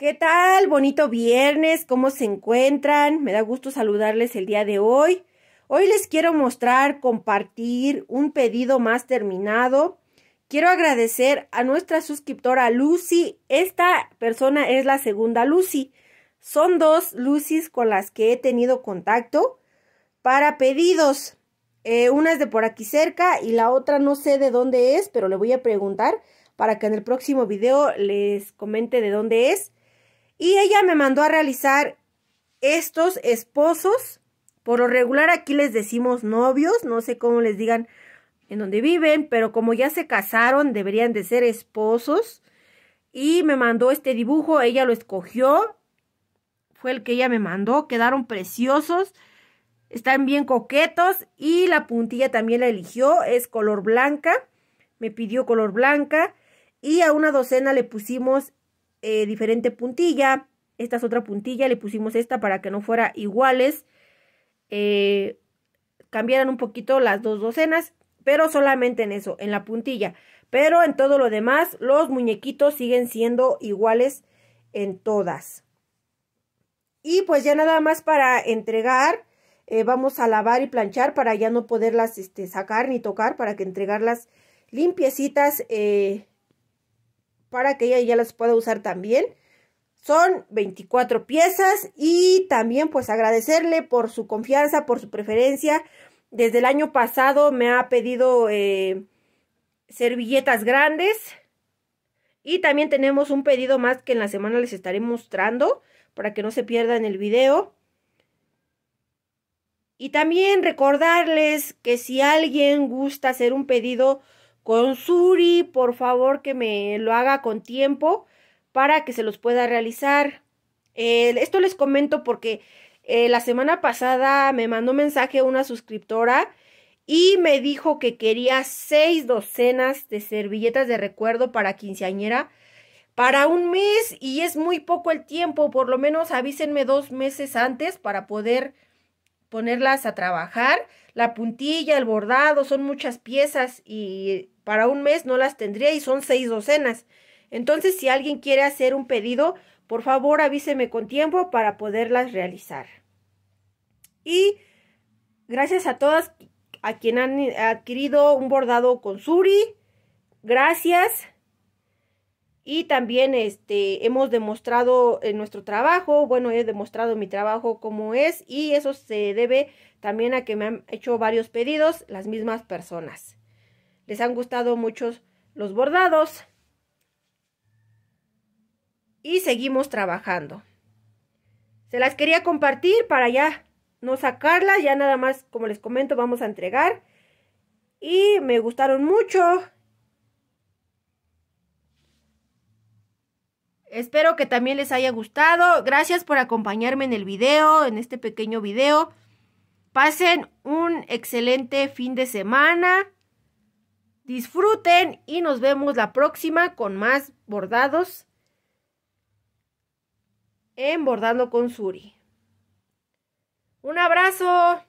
¿Qué tal? Bonito viernes, ¿cómo se encuentran? Me da gusto saludarles el día de hoy. Hoy les quiero mostrar, compartir un pedido más terminado. Quiero agradecer a nuestra suscriptora Lucy. Esta persona es la segunda Lucy. Son dos Lucys con las que he tenido contacto para pedidos. Eh, una es de por aquí cerca y la otra no sé de dónde es, pero le voy a preguntar para que en el próximo video les comente de dónde es. Y ella me mandó a realizar estos esposos. Por lo regular aquí les decimos novios, no sé cómo les digan en dónde viven, pero como ya se casaron, deberían de ser esposos. Y me mandó este dibujo, ella lo escogió, fue el que ella me mandó, quedaron preciosos, están bien coquetos y la puntilla también la eligió, es color blanca, me pidió color blanca y a una docena le pusimos eh, diferente puntilla. Esta es otra puntilla, le pusimos esta para que no fuera iguales. Eh, cambiaran un poquito las dos docenas, pero solamente en eso, en la puntilla. Pero en todo lo demás, los muñequitos siguen siendo iguales en todas. Y pues ya nada más para entregar, eh, vamos a lavar y planchar para ya no poderlas este, sacar ni tocar, para que entregarlas limpiecitas para que ella ya las pueda usar también. Son 24 piezas y también pues agradecerle por su confianza, por su preferencia. Desde el año pasado me ha pedido eh, servilletas grandes. Y también tenemos un pedido más que en la semana les estaré mostrando para que no se pierdan el video. Y también recordarles que si alguien gusta hacer un pedido con Suri, por favor que me lo haga con tiempo para que se los pueda realizar. esto les comento porque eh, la semana pasada me mandó mensaje una suscriptora y me dijo que quería seis docenas de servilletas de recuerdo para quinceañera para un mes y es muy poco el tiempo, por lo menos avísenme dos meses antes para poder ponerlas a trabajar. La puntilla, el bordado, son muchas piezas y para un mes no las tendría y son seis docenas. Entonces, si alguien quiere hacer un pedido, por favor avíseme con tiempo para poderlas realizar. Y gracias a todas a quien han adquirido un bordado con Suri. Gracias. Y también este, hemos demostrado en nuestro trabajo, bueno, he demostrado mi trabajo como es y eso se debe también a que me han hecho varios pedidos las mismas personas. Les han gustado mucho los bordados y seguimos trabajando. Se las quería compartir para ya no sacarlas, ya nada más, como les comento, vamos a entregar. Y me gustaron mucho, Espero que también les haya gustado. Gracias por acompañarme en el video, en este pequeño video. Pasen un excelente fin de semana. Disfruten y nos vemos la próxima con más bordados en Bordando con Suri. Un abrazo.